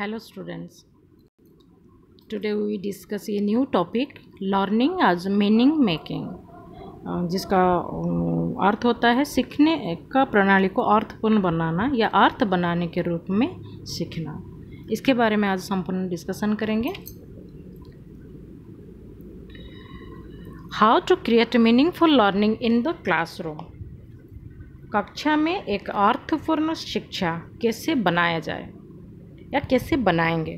Hello students today we discuss ये new topic learning as meaning making जिसका uh, अर्थ होता है सीखने का प्रणाली को अर्थपूर्ण बनाना या अर्थ बनाने के रूप में सीखना इसके बारे में आज संपूर्ण डिस्कशन करेंगे how to create meaningful learning in the classroom कक्षा में एक अर्थपूर्ण शिक्षा कैसे बनाया जाए या कैसे बनाएंगे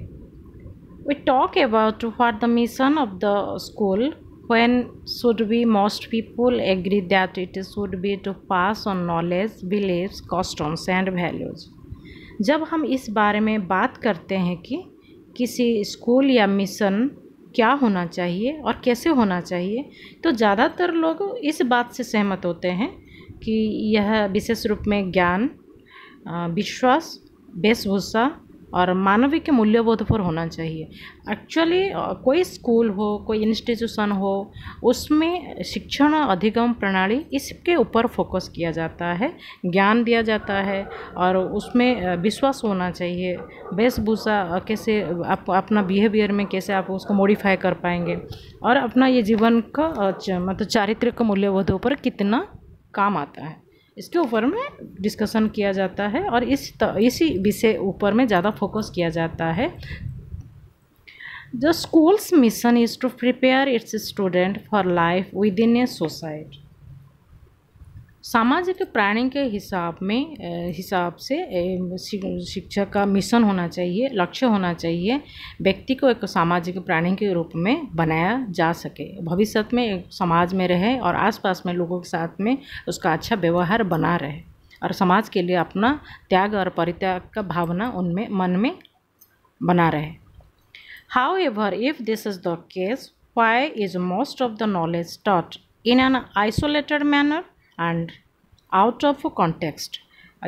we talk about what the mission of the school when should be most people agree that it should be to pass on knowledge believe customs and values जब हम इस बारे में बात करते हैं कि किसी स्कूल या मिशन क्या होना चाहिए और कैसे होना चाहिए तो ज़्यादातर लोग इस बात से सहमत होते हैं कि यह विशेष रूप में ज्ञान विश्वास वेशभूषा और मानविक मूल्यबोध पर होना चाहिए एक्चुअली कोई स्कूल हो कोई इंस्टीट्यूशन हो उसमें शिक्षण अधिगम प्रणाली इसके ऊपर फोकस किया जाता है ज्ञान दिया जाता है और उसमें विश्वास होना चाहिए वेशभूषा कैसे आप अपना बिहेवियर में कैसे आप उसको मॉडिफाई कर पाएंगे और अपना ये जीवन का मतलब चारित्रिक मूल्यबोधों पर कितना काम आता है इसके ऊपर में डिस्कशन किया जाता है और इस त, इसी विषय ऊपर में ज़्यादा फोकस किया जाता है the school's mission is to prepare its student for life within a society सामाजिक प्राणी के हिसाब में हिसाब से शिक्षा का मिशन होना चाहिए लक्ष्य होना चाहिए व्यक्ति को एक सामाजिक प्राणी के रूप में बनाया जा सके भविष्य में समाज में रहे और आसपास में लोगों के साथ में उसका अच्छा व्यवहार बना रहे और समाज के लिए अपना त्याग और परित्याग का भावना उनमें मन में बना रहे however if this is the case why is most of the knowledge taught in an isolated manner and out of context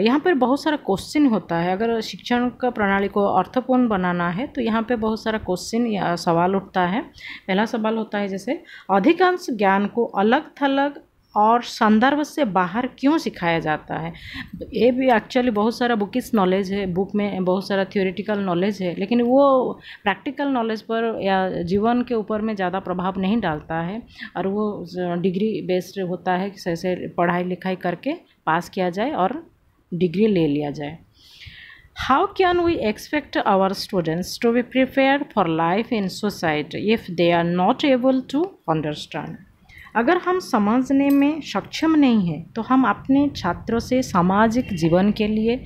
यहाँ पर बहुत सारा क्वेश्चन होता है अगर शिक्षण का प्रणाली को अर्थपूर्ण बनाना है तो यहाँ पे बहुत सारा क्वेश्चन या सवाल उठता है पहला सवाल होता है जैसे अधिकांश ज्ञान को अलग थलग और संदर्भ से बाहर क्यों सिखाया जाता है ये भी एक्चुअली बहुत सारा बुकिस नॉलेज है बुक में बहुत सारा थियोरिटिकल नॉलेज है लेकिन वो प्रैक्टिकल नॉलेज पर या जीवन के ऊपर में ज़्यादा प्रभाव नहीं डालता है और वो डिग्री बेस्ड होता है कि जैसे पढ़ाई लिखाई करके पास किया जाए और डिग्री ले लिया जाए how can we expect our students to be prepare for life in society if they are not able to understand अगर हम समझने में सक्षम नहीं हैं तो हम अपने छात्रों से सामाजिक जीवन के लिए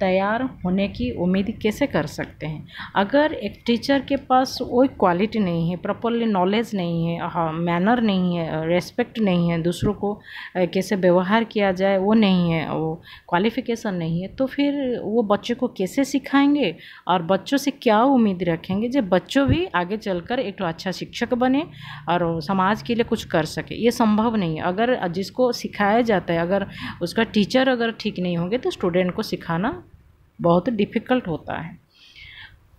तैयार होने की उम्मीद कैसे कर सकते हैं अगर एक टीचर के पास कोई क्वालिटी नहीं है प्रॉपरली नॉलेज नहीं है मैनर हाँ, नहीं है रेस्पेक्ट नहीं है दूसरों को कैसे व्यवहार किया जाए वो नहीं है वो क्वालिफिकेशन नहीं है तो फिर वो बच्चे को कैसे सिखाएंगे और बच्चों से क्या उम्मीद रखेंगे जब बच्चों भी आगे चलकर एक तो अच्छा शिक्षक बने और समाज के लिए कुछ कर सके ये संभव नहीं है अगर जिसको सिखाया जाता है अगर उसका टीचर अगर ठीक नहीं होंगे तो स्टूडेंट को सिखाना बहुत डिफ़िकल्ट होता है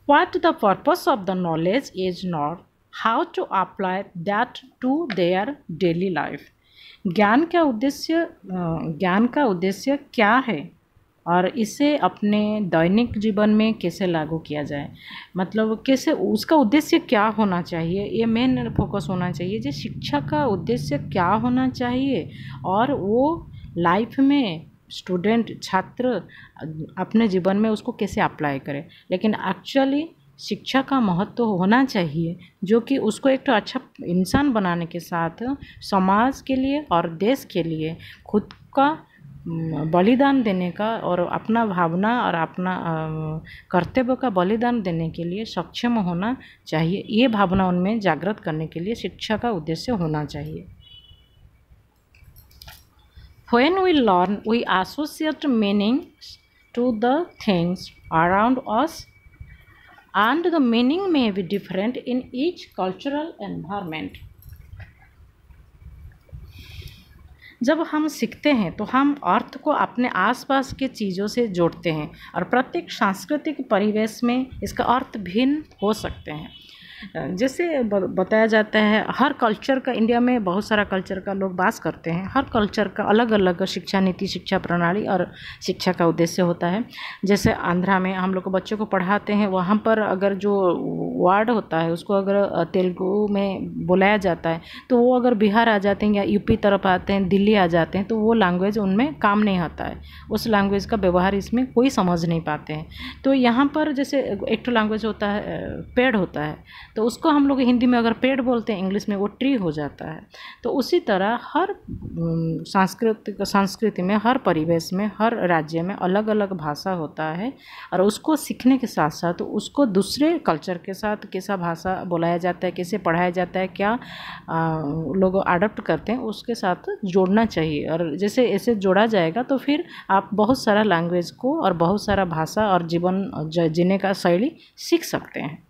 what the purpose of the knowledge is not how to apply that to their daily life ज्ञान का उद्देश्य ज्ञान का उद्देश्य क्या है और इसे अपने दैनिक जीवन में कैसे लागू किया जाए मतलब कैसे उसका उद्देश्य क्या होना चाहिए ये मेन फोकस होना चाहिए जो शिक्षा का उद्देश्य क्या होना चाहिए और वो लाइफ में स्टूडेंट छात्र अपने जीवन में उसको कैसे अप्लाई करें लेकिन एक्चुअली शिक्षा का महत्व तो होना चाहिए जो कि उसको एक तो अच्छा इंसान बनाने के साथ समाज के लिए और देश के लिए खुद का बलिदान देने का और अपना भावना और अपना कर्तव्य का बलिदान देने के लिए सक्षम होना चाहिए ये भावना उनमें जागृत करने के लिए शिक्षा का उद्देश्य होना चाहिए When we learn, we associate meanings to the things around us and the meaning may be different in each cultural environment. जब हम सीखते हैं तो हम अर्थ को अपने आसपास के चीज़ों से जोड़ते हैं और प्रत्येक सांस्कृतिक परिवेश में इसका अर्थ भिन्न हो सकते हैं जैसे बताया जाता है हर कल्चर का इंडिया में बहुत सारा कल्चर का लोग बास करते हैं हर कल्चर का अलग अलग शिक्षा नीति शिक्षा प्रणाली और शिक्षा का उद्देश्य होता है जैसे आंध्रा में हम लोग को बच्चों को पढ़ाते हैं वहाँ पर अगर जो वार्ड होता है उसको अगर तेलुगु में बुलाया जाता है तो वो अगर बिहार आ जाते हैं या यूपी तरफ आते हैं दिल्ली आ जाते हैं तो वो लैंग्वेज उनमें काम नहीं आता है उस लैंग्वेज का व्यवहार इसमें कोई समझ नहीं पाते हैं तो यहाँ पर जैसे एक तो लैंग्वेज होता है पेड़ होता है तो उसको हम लोग हिंदी में अगर पेड़ बोलते हैं इंग्लिश में वो ट्री हो जाता है तो उसी तरह हर सांस्कृतिक संस्कृति में हर परिवेश में हर राज्य में अलग अलग भाषा होता है और उसको सीखने के साथ साथ उसको दूसरे कल्चर के साथ कैसा भाषा बोलाया जाता है कैसे पढ़ाया जाता है क्या लोग अडोप्ट करते हैं उसके साथ जोड़ना चाहिए और जैसे ऐसे जोड़ा जाएगा तो फिर आप बहुत सारा लैंग्वेज को और बहुत सारा भाषा और जीवन जीने का शैली सीख सकते हैं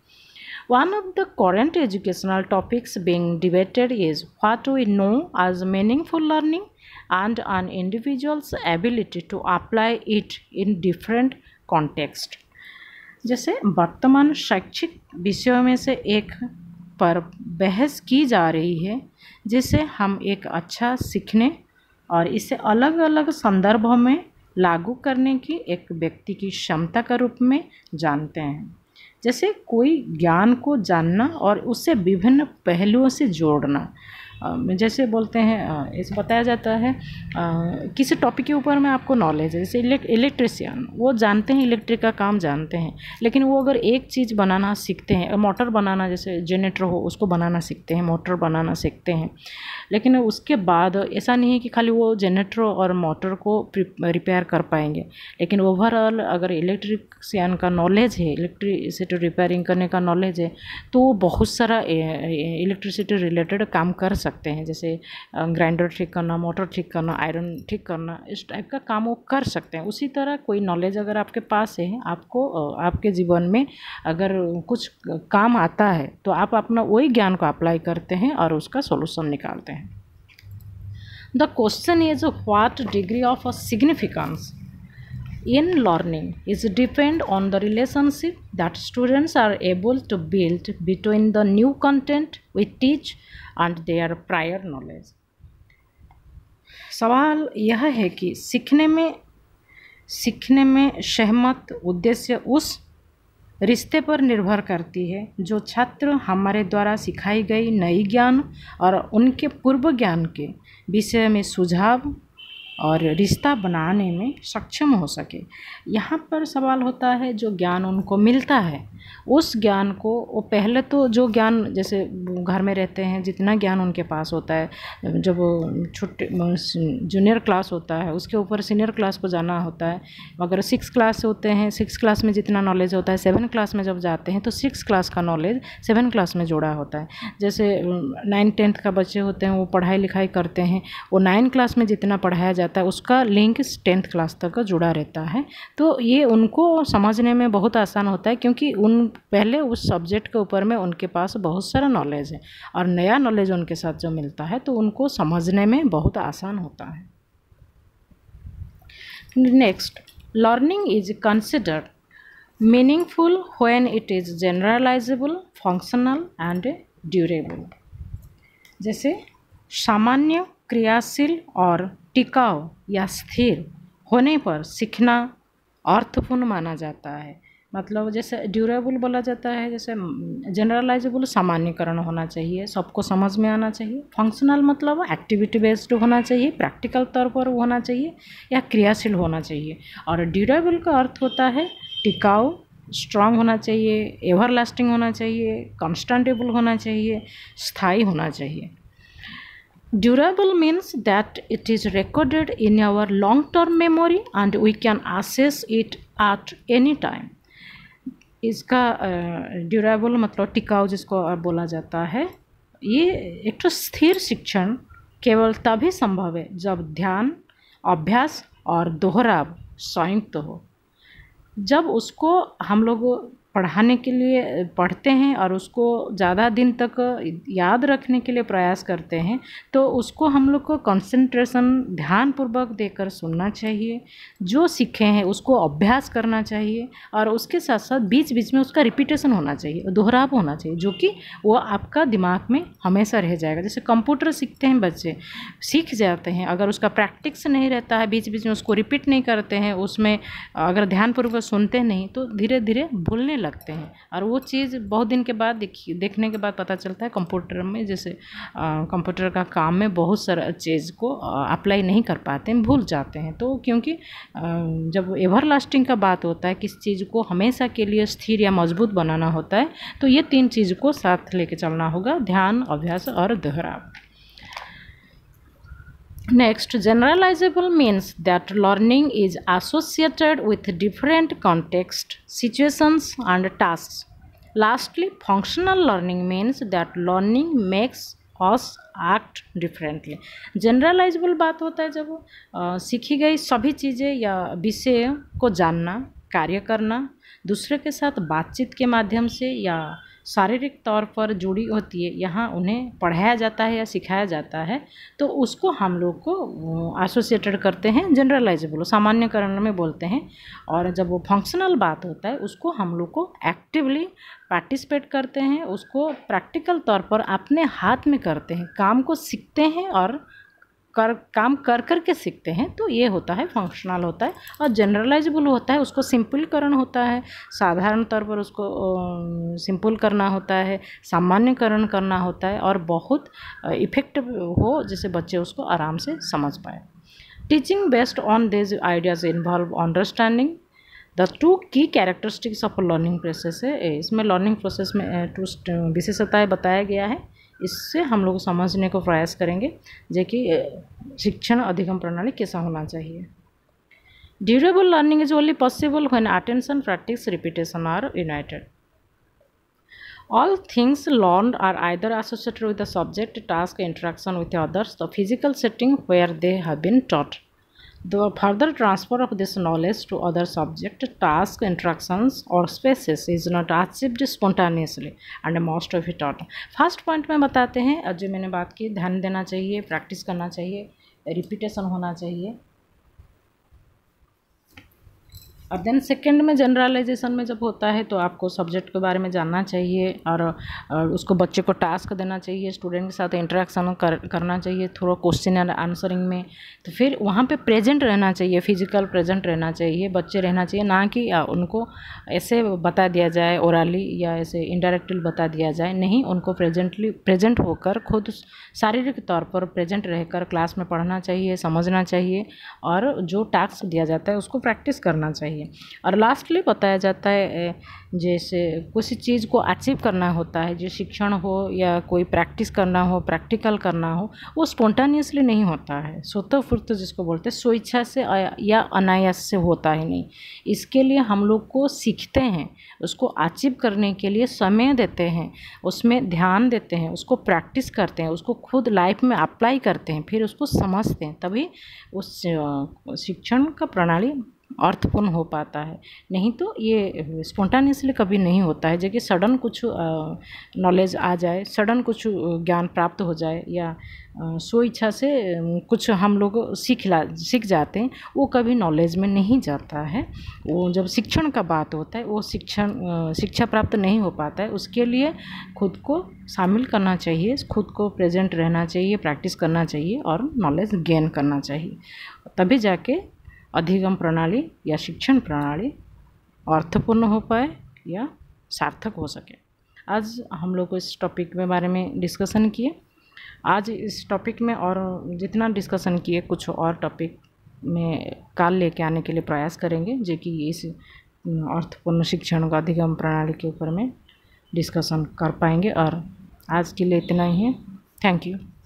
One of the current educational topics being debated is what we know as meaningful learning and an individual's ability to apply it in different context. जैसे वर्तमान शैक्षिक विषयों में से एक पर बहस की जा रही है जिसे हम एक अच्छा सीखने और इसे अलग अलग संदर्भों में लागू करने की एक व्यक्ति की क्षमता के रूप में जानते हैं जैसे कोई ज्ञान को जानना और उससे विभिन्न पहलुओं से जोड़ना जैसे बोलते हैं इसे बताया जाता है किसी टॉपिक के ऊपर में आपको नॉलेज है जैसे इलेक्ट्रिशियन वो जानते हैं इलेक्ट्रिक का काम जानते हैं लेकिन वो अगर एक चीज़ बनाना सीखते हैं मोटर बनाना जैसे जनरेटर हो उसको बनाना सीखते हैं मोटर बनाना सीखते हैं लेकिन उसके बाद ऐसा नहीं है कि खाली वो जनरेटर और मोटर को रिपेयर कर पाएंगे लेकिन ओवरऑल अगर इलेक्ट्रिशियन का नॉलेज है इलेक्ट्रिसिटी रिपेयरिंग करने का नॉलेज है तो वो बहुत सारा इलेक्ट्रिसिटी रिलेटेड काम कर सकते हैं जैसे ग्राइंडर ठीक करना मोटर ठीक करना आयरन ठीक करना इस टाइप का काम वो कर सकते हैं उसी तरह कोई नॉलेज अगर आपके पास है आपको आपके जीवन में अगर कुछ काम आता है तो आप अपना वही ज्ञान को अप्लाई करते हैं और उसका सोल्यूशन निकालते हैं the question is what degree of a significance in learning is depend on the relationship that students are able to build between the new content with teach and they are prior knowledge सवाल यह है कि सीखने में सीखने में सहमत उद्देश्य उस रिश्ते पर निर्भर करती है जो छात्र हमारे द्वारा सिखाई गई नई ज्ञान और उनके पूर्व ज्ञान के विषय में सुझाव और रिश्ता बनाने में सक्षम हो सके यहाँ पर सवाल होता है जो ज्ञान उनको मिलता है उस ज्ञान को वो पहले तो जो ज्ञान जैसे घर में रहते हैं जितना ज्ञान उनके पास होता है जब छोटे जूनियर क्लास होता है उसके ऊपर सीनियर क्लास को जाना होता है अगर सिक्स क्लास होते हैं सिक्स क्लास में जितना नॉलेज होता है सेवन क्लास में जब जाते हैं तो सिक्स क्लास का नॉलेज सेवन क्लास में जोड़ा होता है जैसे नाइन्थ टेंथ का बच्चे होते हैं वो पढ़ाई लिखाई करते हैं वो नाइन क्लास में जितना पढ़ाया जाता जाता है उसका लिंक टेंथ क्लास तक का जुड़ा रहता है तो ये उनको समझने में बहुत आसान होता है क्योंकि उन पहले उस सब्जेक्ट के ऊपर में उनके पास बहुत सारा नॉलेज है और नया नॉलेज उनके साथ जो मिलता है तो उनको समझने में बहुत आसान होता है next learning is consider meaningful when it is generalisable functional and durable जैसे सामान्य क्रियाशील और टिकाऊ या स्थिर होने पर सीखना अर्थपूर्ण माना जाता है मतलब जैसे ड्यूरेबल बोला जाता है जैसे जनरलाइजेबल सामान्यकरण होना चाहिए सबको समझ में आना चाहिए फंक्शनल मतलब एक्टिविटी बेस्ड होना चाहिए प्रैक्टिकल तौर पर होना चाहिए या क्रियाशील होना चाहिए और ड्यूरेबल का अर्थ होता है टिकाऊ स्ट्रांग होना चाहिए एवर लास्टिंग होना चाहिए कंस्टेंटेबल होना चाहिए स्थायी होना चाहिए Durable means that it is recorded in our long-term memory and we can access it at any time. इसका ड्यूरेबल uh, मतलब टिकाऊ जिसको बोला जाता है ये एक तो स्थिर शिक्षण केवल तभी संभव है जब ध्यान अभ्यास और दोहराव संयुक्त तो हो जब उसको हम लोग पढ़ाने के लिए पढ़ते हैं और उसको ज़्यादा दिन तक याद रखने के लिए प्रयास करते हैं तो उसको हम लोग को कंसंट्रेशन ध्यानपूर्वक देकर सुनना चाहिए जो सीखे हैं उसको अभ्यास करना चाहिए और उसके साथ साथ बीच बीच में उसका रिपीटेशन होना चाहिए दोहराव होना चाहिए जो कि वो आपका दिमाग में हमेशा रह जाएगा जैसे कंप्यूटर सीखते हैं बच्चे सीख जाते हैं अगर उसका प्रैक्टिस नहीं रहता है बीच बीच में उसको रिपीट नहीं करते हैं उसमें अगर ध्यानपूर्वक सुनते नहीं तो धीरे धीरे भूलने लगते लगते हैं और वो चीज़ बहुत दिन के बाद देखिए देखने के बाद पता चलता है कंप्यूटर में जैसे कंप्यूटर का काम में बहुत सारा चीज़ को अप्लाई नहीं कर पाते हैं भूल जाते हैं तो क्योंकि आ, जब एवर लास्टिंग का बात होता है किस चीज़ को हमेशा के लिए स्थिर या मजबूत बनाना होता है तो ये तीन चीज़ को साथ लेके चलना होगा ध्यान अभ्यास और दोहराव Next, generalizable means that learning is associated with different contexts, situations, and tasks. Lastly, functional learning means that learning makes us act differently. Generalizable बात होता है जब आ, सीखी गई सभी चीज़ें या विषय को जानना कार्य करना दूसरे के साथ बातचीत के माध्यम से या शारीरिक तौर पर जुड़ी होती है यहाँ उन्हें पढ़ाया जाता है या सिखाया जाता है तो उसको हम लोग को एसोसिएटेड करते हैं जनरलाइजेबल सामान्यकरण में बोलते हैं और जब वो फंक्शनल बात होता है उसको हम लोग को एक्टिवली पार्टिसिपेट करते हैं उसको प्रैक्टिकल तौर पर अपने हाथ में करते हैं काम को सीखते हैं और कर काम कर कर के सीखते हैं तो ये होता है फंक्शनल होता है और जनरलाइजेबल होता है उसको सिंपलकरण होता है साधारण तौर पर उसको सिंपल करना होता है सामान्यकरण करना होता है और बहुत इफेक्टिव हो जिससे बच्चे उसको आराम से समझ पाए teaching based on these ideas involve understanding the two key characteristics of learning process है इसमें लर्निंग प्रोसेस में टू विशेषताएँ बताया गया है इससे हम लोग समझने को प्रयास करेंगे जो कि शिक्षण अधिगम प्रणाली कैसा होना चाहिए durable learning is only possible when attention practice repetition are united all things learn are either associated with the subject task interaction with others the physical setting where they have been taught The further transfer of this knowledge to other subject, tasks, interactions or spaces is not achieved spontaneously and most of it not. First point में बताते हैं जो मैंने बात की ध्यान देना चाहिए प्रैक्टिस करना चाहिए रिपीटेशन होना चाहिए और देन सेकेंड में जनरलाइजेशन में जब होता है तो आपको सब्जेक्ट के बारे में जानना चाहिए और, और उसको बच्चे को टास्क देना चाहिए स्टूडेंट के साथ इंटरेक्शन कर, करना चाहिए थोड़ा क्वेश्चन एंड आंसरिंग में तो फिर वहाँ पे प्रेजेंट रहना चाहिए फिजिकल प्रेजेंट रहना चाहिए बच्चे रहना चाहिए ना कि उनको ऐसे बता दिया जाए ओरली या ऐसे इंडायरेक्टली बता दिया जाए नहीं उनको प्रेजेंटली प्रेजेंट होकर खुद शारीरिक तौर पर प्रेजेंट रहकर क्लास में पढ़ना चाहिए समझना चाहिए और जो टास्क दिया जाता है उसको प्रैक्टिस करना चाहिए चाहिए और लास्टली बताया जाता है जैसे कुछ चीज़ को अचीव करना होता है जो शिक्षण हो या कोई प्रैक्टिस करना हो प्रैक्टिकल करना हो वो स्पॉन्टानियसली नहीं होता है स्वतः फुर्त जिसको बोलते हैं स्वेच्छा से या अनायास से होता ही नहीं इसके लिए हम लोग को सीखते हैं उसको अचीव करने के लिए समय देते हैं उसमें ध्यान देते हैं उसको प्रैक्टिस करते हैं उसको खुद लाइफ में अप्लाई करते हैं फिर उसको समझते हैं तभी उस शिक्षण का प्रणाली अर्थपूर्ण हो पाता है नहीं तो ये स्पॉन्टानियसली कभी नहीं होता है जबकि सडन कुछ नॉलेज आ जाए सडन कुछ ज्ञान प्राप्त हो जाए या सो इच्छा से कुछ हम लोग सीख ला सीख जाते हैं वो कभी नॉलेज में नहीं जाता है वो जब शिक्षण का बात होता है वो शिक्षण शिक्षा प्राप्त नहीं हो पाता है उसके लिए खुद को शामिल करना चाहिए खुद को प्रेजेंट रहना चाहिए प्रैक्टिस करना चाहिए और नॉलेज गेन करना चाहिए तभी जाके अधिगम प्रणाली या शिक्षण प्रणाली अर्थपूर्ण हो पाए या सार्थक हो सके आज हम लोग को इस टॉपिक के बारे में डिस्कशन किए आज इस टॉपिक में और जितना डिस्कशन किए कुछ और टॉपिक में काल लेके आने के लिए प्रयास करेंगे जो कि इस अर्थपूर्ण शिक्षण का अधिगम प्रणाली के ऊपर में डिस्कशन कर पाएंगे और आज के लिए इतना ही है थैंक यू